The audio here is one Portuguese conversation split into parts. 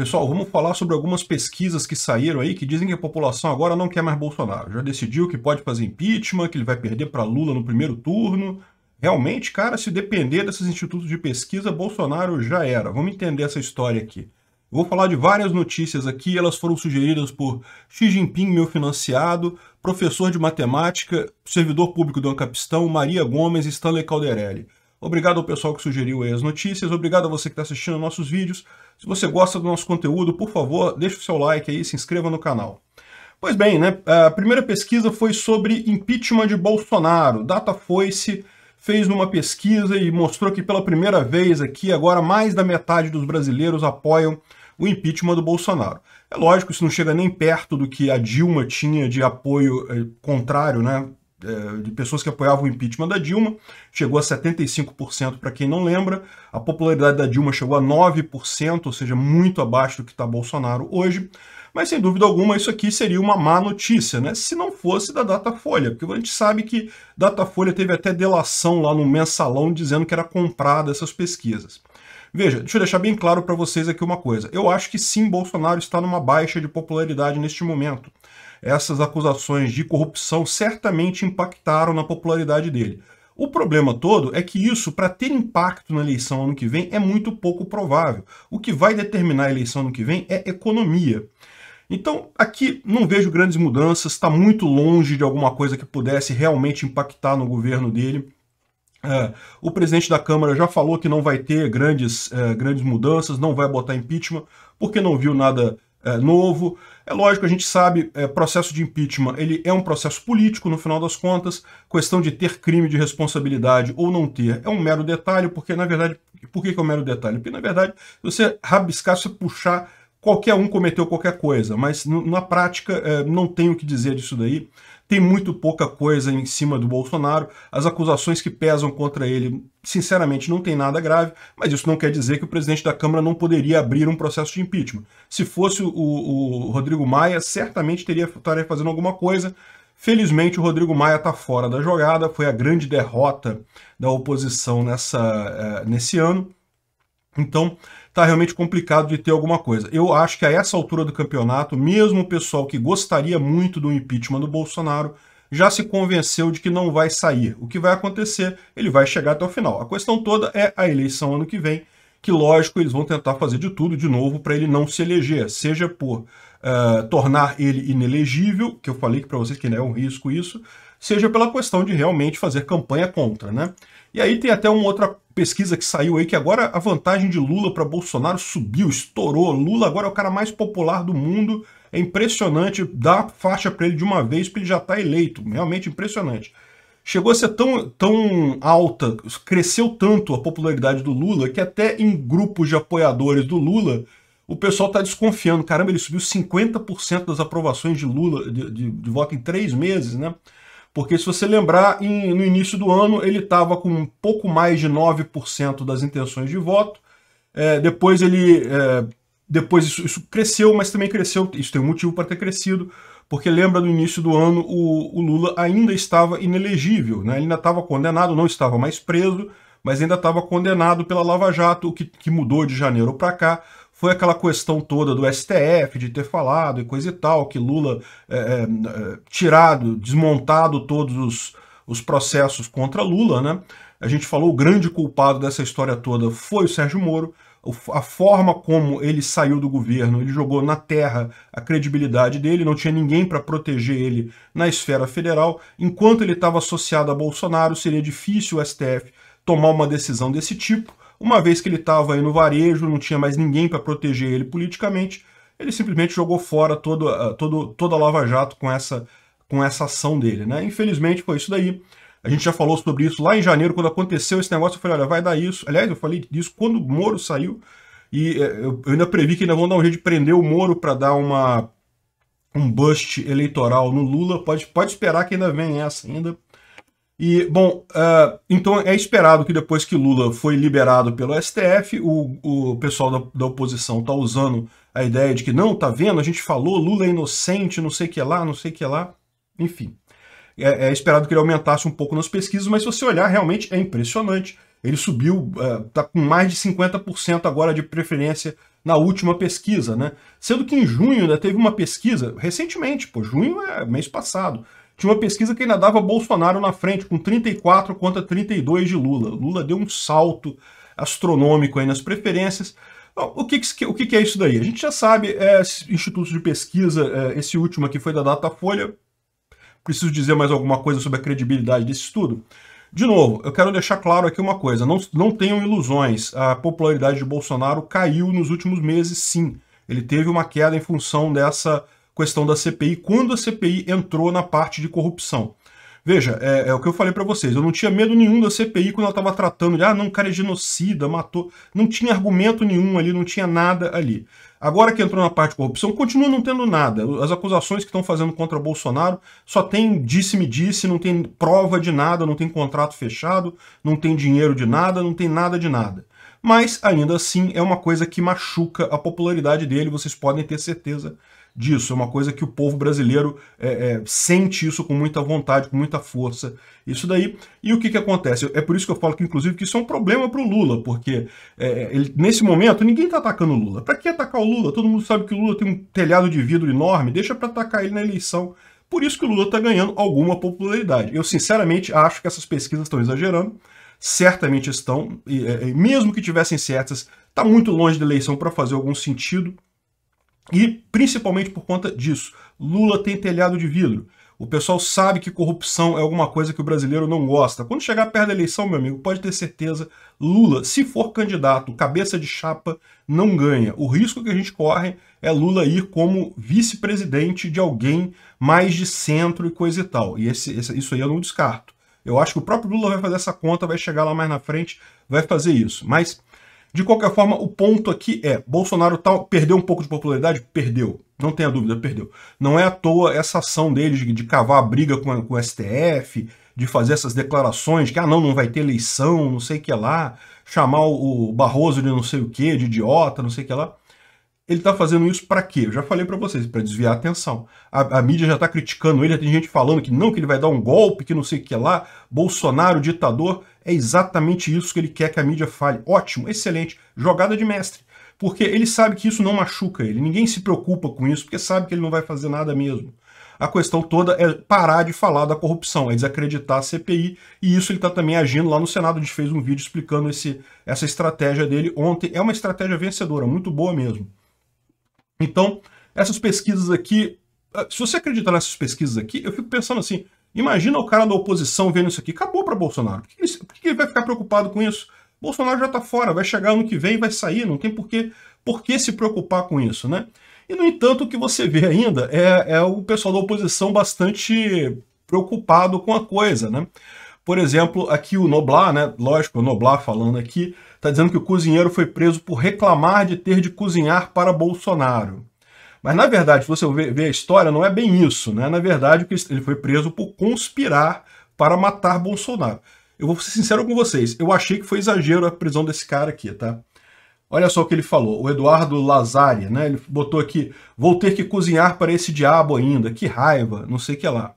Pessoal, vamos falar sobre algumas pesquisas que saíram aí que dizem que a população agora não quer mais Bolsonaro. Já decidiu que pode fazer impeachment, que ele vai perder para Lula no primeiro turno. Realmente, cara, se depender desses institutos de pesquisa, Bolsonaro já era. Vamos entender essa história aqui. vou falar de várias notícias aqui, elas foram sugeridas por Xi Jinping, meu financiado, professor de matemática, servidor público do Ancapistão, Maria Gomes e Stanley Calderelli. Obrigado ao pessoal que sugeriu aí as notícias. Obrigado a você que está assistindo nossos vídeos. Se você gosta do nosso conteúdo, por favor, deixe o seu like aí, se inscreva no canal. Pois bem, né? A primeira pesquisa foi sobre impeachment de Bolsonaro. Datafoice fez uma pesquisa e mostrou que pela primeira vez aqui, agora mais da metade dos brasileiros apoiam o impeachment do Bolsonaro. É lógico, isso não chega nem perto do que a Dilma tinha de apoio eh, contrário, né? Eh, de pessoas que apoiavam o impeachment da Dilma, chegou a 75%, para quem não lembra. A popularidade da Dilma chegou a 9%, ou seja, muito abaixo do que está Bolsonaro hoje. Mas, sem dúvida alguma, isso aqui seria uma má notícia, né? Se não fosse da Datafolha, porque a gente sabe que Datafolha teve até delação lá no mensalão dizendo que era comprada essas pesquisas. Veja, deixa eu deixar bem claro para vocês aqui uma coisa. Eu acho que sim, Bolsonaro está numa baixa de popularidade neste momento essas acusações de corrupção certamente impactaram na popularidade dele. O problema todo é que isso, para ter impacto na eleição ano que vem, é muito pouco provável. O que vai determinar a eleição ano que vem é economia. Então, aqui não vejo grandes mudanças, está muito longe de alguma coisa que pudesse realmente impactar no governo dele. É, o presidente da Câmara já falou que não vai ter grandes, é, grandes mudanças, não vai botar impeachment, porque não viu nada é, novo. É lógico, a gente sabe, é, processo de impeachment ele é um processo político, no final das contas. Questão de ter crime de responsabilidade ou não ter é um mero detalhe, porque, na verdade, por que, que é um mero detalhe? Porque, na verdade, se você rabiscar, se você puxar qualquer um cometeu qualquer coisa, mas na prática é, não tenho o que dizer disso daí. Tem muito pouca coisa em cima do Bolsonaro. As acusações que pesam contra ele, sinceramente, não tem nada grave, mas isso não quer dizer que o presidente da Câmara não poderia abrir um processo de impeachment. Se fosse o, o Rodrigo Maia, certamente teria, estaria fazendo alguma coisa. Felizmente, o Rodrigo Maia está fora da jogada, foi a grande derrota da oposição nessa, é, nesse ano. Então, está realmente complicado de ter alguma coisa. Eu acho que a essa altura do campeonato, mesmo o pessoal que gostaria muito do impeachment do Bolsonaro já se convenceu de que não vai sair. O que vai acontecer? Ele vai chegar até o final. A questão toda é a eleição ano que vem, que lógico eles vão tentar fazer de tudo de novo para ele não se eleger, seja por uh, tornar ele inelegível, que eu falei para vocês que não é um risco isso, seja pela questão de realmente fazer campanha contra, né? E aí tem até uma outra pesquisa que saiu aí que agora a vantagem de Lula para Bolsonaro subiu, estourou. Lula agora é o cara mais popular do mundo. É impressionante dar faixa para ele de uma vez, porque ele já está eleito. Realmente impressionante. Chegou a ser tão, tão alta, cresceu tanto a popularidade do Lula, que até em grupos de apoiadores do Lula, o pessoal está desconfiando. Caramba, ele subiu 50% das aprovações de Lula, de, de, de voto em três meses, né? Porque se você lembrar, em, no início do ano ele estava com um pouco mais de 9% das intenções de voto. É, depois ele. É, depois isso, isso, cresceu, mas também cresceu. Isso tem um motivo para ter crescido, porque lembra no início do ano o, o Lula ainda estava inelegível, né? ele ainda estava condenado, não estava mais preso, mas ainda estava condenado pela Lava Jato, o que, que mudou de janeiro para cá foi aquela questão toda do STF, de ter falado e coisa e tal, que Lula é, é, é, tirado, desmontado todos os, os processos contra Lula, né? A gente falou o grande culpado dessa história toda foi o Sérgio Moro. A forma como ele saiu do governo, ele jogou na terra a credibilidade dele, não tinha ninguém para proteger ele na esfera federal. Enquanto ele estava associado a Bolsonaro, seria difícil o STF tomar uma decisão desse tipo. Uma vez que ele estava aí no varejo, não tinha mais ninguém para proteger ele politicamente, ele simplesmente jogou fora todo, ah, todo, toda a Lava Jato com essa, com essa ação dele. Né? Infelizmente foi isso daí. A gente já falou sobre isso lá em janeiro, quando aconteceu esse negócio, eu falei, olha, vai dar isso. Aliás, eu falei disso quando o Moro saiu, e eh, eu ainda previ que ainda vão dar um jeito de prender o Moro para dar uma um bust eleitoral no Lula. Pode, pode esperar que ainda vem essa ainda. E, bom, uh, então é esperado que depois que Lula foi liberado pelo STF, o, o pessoal da, da oposição está usando a ideia de que, não, tá vendo, a gente falou, Lula é inocente, não sei o que lá, não sei o que lá, enfim. É, é, esperado que ele aumentasse um pouco nas pesquisas, mas se você olhar, realmente é impressionante. Ele subiu, está ah, com mais de 50% agora de preferência na última pesquisa, né? Sendo que em junho ainda teve uma pesquisa, recentemente, pô, junho é mês passado, tinha uma pesquisa que ainda dava Bolsonaro na frente, com 34 contra 32 de Lula. Lula deu um salto astronômico aí nas preferências. o, que, o que, é isso daí? A gente já sabe, é, institutos de pesquisa, é, esse último aqui foi da Datafolha. Preciso dizer mais alguma coisa sobre a credibilidade desse estudo? De novo, eu quero deixar claro aqui uma coisa: não, não tenham ilusões. A popularidade de Bolsonaro caiu nos últimos meses, sim. Ele teve uma queda em função dessa questão da CPI quando a CPI entrou na parte de corrupção. Veja, é, é o que eu falei para vocês, eu não tinha medo nenhum da CPI quando ela estava tratando de, ah, não, o cara é genocida, matou, não tinha argumento nenhum ali, não tinha nada ali. Agora que entrou na parte de corrupção, continua não tendo nada. As acusações que estão fazendo contra Bolsonaro só tem disse-me disse, não tem prova de nada, não tem contrato fechado, não tem dinheiro de nada, não tem nada de nada. Mas ainda assim é uma coisa que machuca a popularidade dele, vocês podem ter certeza disso. É uma coisa que o povo brasileiro é, é, sente isso com muita vontade, com muita força. Isso daí. E o que, que acontece? É por isso que eu falo que, inclusive, que isso é um problema para o Lula, porque é, é, ele, nesse momento ninguém está atacando o Lula. Para que atacar o Lula? Todo mundo sabe que o Lula tem um telhado de vidro enorme, deixa para atacar ele na eleição. Por isso que o Lula está ganhando alguma popularidade. Eu, sinceramente, acho que essas pesquisas estão exagerando. Certamente estão, e, é, e mesmo que tivessem certas, está muito longe da eleição para fazer algum sentido. E, principalmente por conta disso, Lula tem telhado de vidro. O pessoal sabe que corrupção é alguma coisa que o brasileiro não gosta. Quando chegar perto da eleição, meu amigo, pode ter certeza, Lula, se for candidato, cabeça de chapa, não ganha. O risco que a gente corre é Lula ir como vice-presidente de alguém mais de centro e coisa e tal. E esse, esse, isso aí eu não descarto. Eu acho que o próprio Lula vai fazer essa conta, vai chegar lá mais na frente, vai fazer isso. Mas de qualquer forma, o ponto aqui é: Bolsonaro tá, perdeu um pouco de popularidade? Perdeu. Não tenha dúvida, perdeu. Não é à toa essa ação dele de, de cavar a briga com, a, com o STF, de fazer essas declarações que, ah, não, não vai ter eleição, não sei o que lá, chamar o, o Barroso de não sei o que, de idiota, não sei o que lá. Ele está fazendo isso para quê? Eu já falei para vocês, para desviar a atenção. A, a mídia já está criticando ele, já tem gente falando que não, que ele vai dar um golpe, que não sei o que lá, Bolsonaro, ditador. É exatamente isso que ele quer que a mídia fale. Ótimo, excelente, jogada de mestre. Porque ele sabe que isso não machuca ele. Ninguém se preocupa com isso, porque sabe que ele não vai fazer nada mesmo. A questão toda é parar de falar da corrupção, é desacreditar a CPI, e isso ele está também agindo lá no Senado. A gente fez um vídeo explicando esse, essa estratégia dele ontem. É uma estratégia vencedora, muito boa mesmo. Então, essas pesquisas aqui, se você acreditar nessas pesquisas aqui, eu fico pensando assim, Imagina o cara da oposição vendo isso aqui. Acabou para Bolsonaro. Por, que ele, por que ele vai ficar preocupado com isso? Bolsonaro já está fora, vai chegar ano que vem e vai sair. Não tem por que, por que se preocupar com isso, né? E, no entanto, o que você vê ainda é, é o pessoal da oposição bastante preocupado com a coisa, né? Por exemplo, aqui o Noblar, né? Lógico, o Noblar falando aqui, está dizendo que o cozinheiro foi preso por reclamar de ter de cozinhar para Bolsonaro. Mas, na verdade, se você ver a história, não é bem isso. Né? Na verdade, ele foi preso por conspirar para matar Bolsonaro. Eu vou ser sincero com vocês, eu achei que foi exagero a prisão desse cara aqui, tá? Olha só o que ele falou, o Eduardo Lazari, né? Ele botou aqui, vou ter que cozinhar para esse diabo ainda, que raiva, não sei o que lá.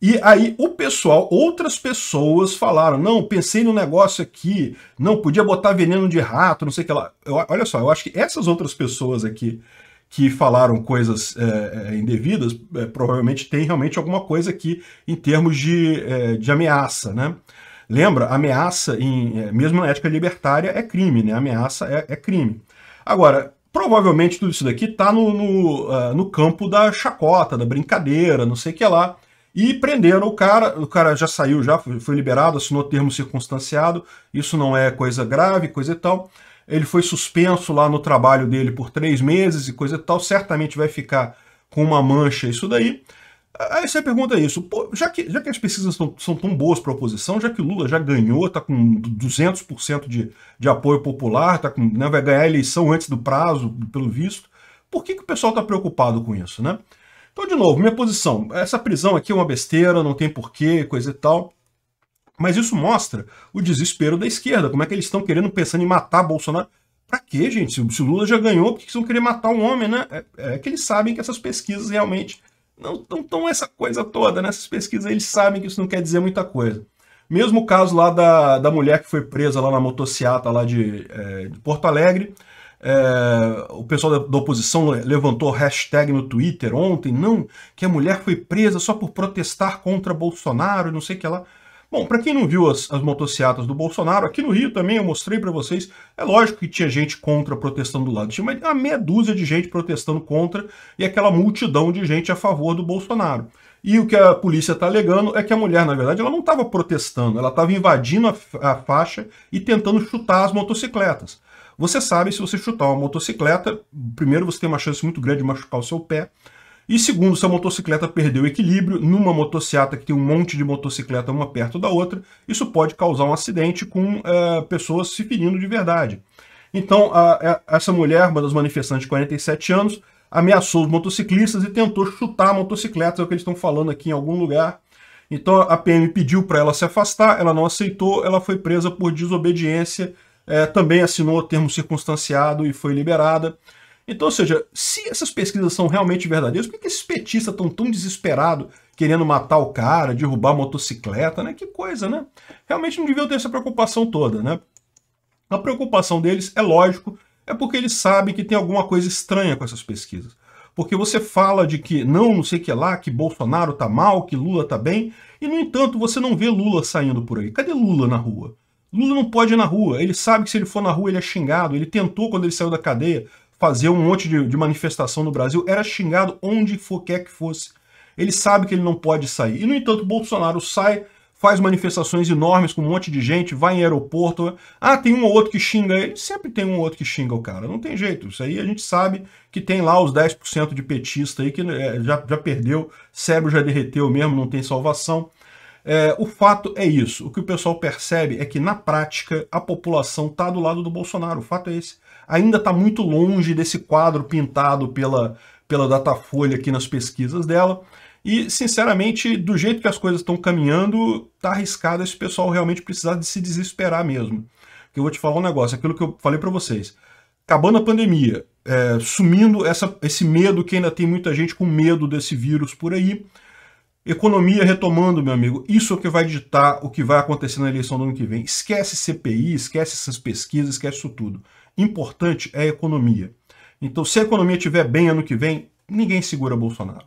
E aí o pessoal, outras pessoas falaram, não, pensei no negócio aqui, não, podia botar veneno de rato, não sei o que lá. Eu, olha só, eu acho que essas outras pessoas aqui que falaram coisas é, é, indevidas, é, provavelmente tem realmente alguma coisa aqui em termos de, é, de ameaça, né? Lembra, ameaça, em, é, mesmo na ética libertária, é crime, né? Ameaça é, é crime. Agora, provavelmente tudo isso daqui está no, no, uh, no, campo da chacota, da brincadeira, não sei o que lá. E prenderam o cara, o cara já saiu, já foi liberado, assinou termo circunstanciado, isso não é coisa grave, coisa e tal ele foi suspenso lá no trabalho dele por três meses e coisa e tal, certamente vai ficar com uma mancha isso daí. Aí você pergunta isso, pô, já, que, já que as pesquisas são, são tão boas para a oposição, já que o Lula já ganhou, está com 200% de, de apoio popular, tá com, né, vai ganhar a eleição antes do prazo, pelo visto, por que, que o pessoal está preocupado com isso, né? Então, de novo, minha posição, essa prisão aqui é uma besteira, não tem porquê, coisa e tal. Mas isso mostra o desespero da esquerda. Como é que eles estão querendo, pensando em matar Bolsonaro? Pra quê, gente? Se o Lula já ganhou, por que eles vão querer matar um homem, né? É, é que eles sabem que essas pesquisas realmente não estão essa coisa toda, né? Essas pesquisas eles sabem que isso não quer dizer muita coisa. Mesmo o caso lá da, da mulher que foi presa lá na motociata lá de, é, de Porto Alegre. É, o pessoal da, da, oposição levantou hashtag no Twitter ontem, não, que a mulher foi presa só por protestar contra Bolsonaro, não sei o que lá. Bom, para quem não viu as, as motocicletas do Bolsonaro, aqui no Rio também eu mostrei para vocês, é lógico que tinha gente contra protestando do lado, tinha uma meia dúzia de gente protestando contra e aquela multidão de gente a favor do Bolsonaro. E o que a polícia está alegando é que a mulher, na verdade, ela não estava protestando, ela estava invadindo a, a faixa e tentando chutar as motocicletas. Você sabe, se você chutar uma motocicleta, primeiro você tem uma chance muito grande de machucar o seu pé, e segundo, se a motocicleta perdeu o equilíbrio numa motociata que tem um monte de motocicleta uma perto da outra, isso pode causar um acidente com é, pessoas se ferindo de verdade. Então, a, a, eh, essa mulher, uma das manifestantes de 47 anos, ameaçou os motociclistas e tentou chutar motocicleta, é o que eles estão falando aqui em algum lugar. Então a PM pediu para ela se afastar, ela não aceitou, ela foi presa por desobediência, é, também assinou o termo circunstanciado e foi liberada. Então, ou seja, se essas pesquisas são realmente verdadeiras, por que, esses petistas estão tão desesperados querendo matar o cara, derrubar a motocicleta, né? Que coisa, né? Realmente não deviam ter essa preocupação toda, né? A preocupação deles, é lógico, é porque eles sabem que tem alguma coisa estranha com essas pesquisas. Porque você fala de que não, não sei o que lá, que Bolsonaro tá mal, que Lula tá bem, e no entanto você não vê Lula saindo por aí. Cadê Lula na rua? Lula não pode ir na rua, ele sabe que se ele for na rua ele é xingado, ele tentou quando ele saiu da cadeia fazer um monte de, de manifestação no Brasil, era xingado onde for quer que fosse. Ele sabe que ele não pode sair. E, no entanto, Bolsonaro sai, faz manifestações enormes com um monte de gente, vai em aeroporto. Ah, tem um ou outro que xinga ele. Sempre tem um ou outro que xinga o cara. Não tem jeito. Isso aí a gente sabe que tem lá os 10% de petista aí que né, é, já, já perdeu, cérebro já derreteu mesmo, não tem salvação. É, o fato é isso. O que o pessoal percebe é que, na prática, a população está do lado do Bolsonaro. O fato é esse ainda está muito longe desse quadro pintado pela, pela Datafolha aqui nas pesquisas dela. E, sinceramente, do jeito que as coisas estão caminhando, está arriscado esse pessoal realmente precisar de se desesperar mesmo. Que eu vou te falar um negócio, aquilo que eu falei para vocês. Acabando a pandemia, é, sumindo essa, esse medo que ainda tem muita gente com medo desse vírus por aí, Economia retomando, meu amigo, isso é o que vai ditar o que vai acontecer na eleição do ano que vem. Esquece CPI, esquece essas pesquisas, esquece isso tudo importante é a economia. Então, se a economia estiver bem ano que vem, ninguém segura Bolsonaro.